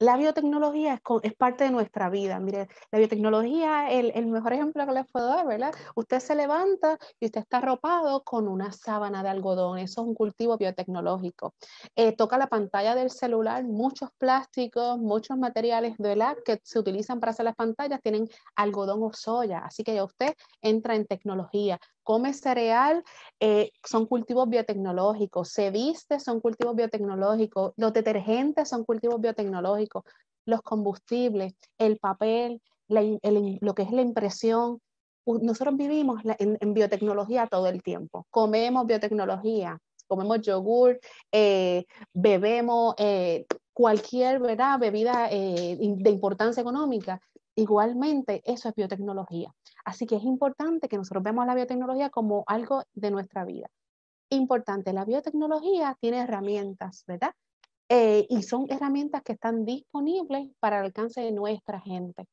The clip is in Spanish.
la biotecnología es, parte de nuestra vida. Mire, la biotecnología, el, el, mejor ejemplo que les puedo dar, ¿verdad? Usted se levanta y usted está arropado con una sábana de algodón. Eso es un cultivo biotecnológico. Eh, toca la pantalla del celular, muchos plásticos, muchos materiales de la que se utilizan para hacer las pantallas tienen algodón o soya. Así que ya usted entra en tecnología come cereal, eh, son cultivos biotecnológicos, se viste, son cultivos biotecnológicos, los detergentes son cultivos biotecnológicos, los combustibles, el papel, lo que es la impresión. Nosotros vivimos en, biotecnología todo el tiempo, comemos biotecnología, comemos yogur, eh, bebemos eh, cualquier ¿verdad? bebida eh, de importancia económica, igualmente eso es biotecnología. Así que es importante que nosotros veamos la biotecnología como algo de nuestra vida. Importante, la biotecnología tiene herramientas, ¿verdad? Eh, y son herramientas que están disponibles para el alcance de nuestra gente.